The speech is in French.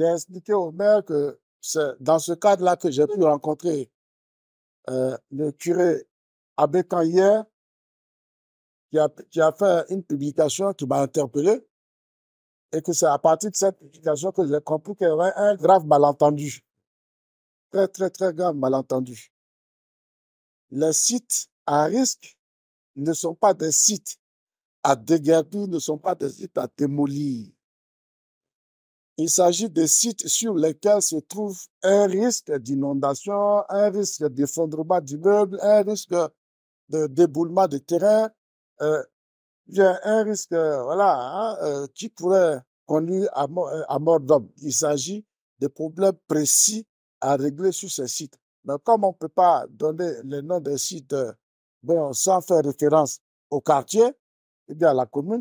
J'ai expliqué au maire que c'est dans ce cadre-là que j'ai pu rencontrer euh, le curé Abbé hier, qui a, fait une publication qui m'a interpellé, et que c'est à partir de cette publication que j'ai compris qu'il y avait un grave malentendu. Très, très, très grave malentendu. Les sites à risque ne sont pas des sites à dégager, ne sont pas des sites à démolir. Il s'agit de sites sur lesquels se trouve un risque d'inondation, un risque d'effondrement d'immeubles, un risque de déboulement de terrain. Euh, un risque voilà, hein, euh, qui pourrait conduire euh, à, mort d'homme. Il s'agit de problèmes précis à régler sur ces sites. Mais comme on ne peut pas donner le nom des sites bon, sans faire référence au quartier, et eh bien à la commune.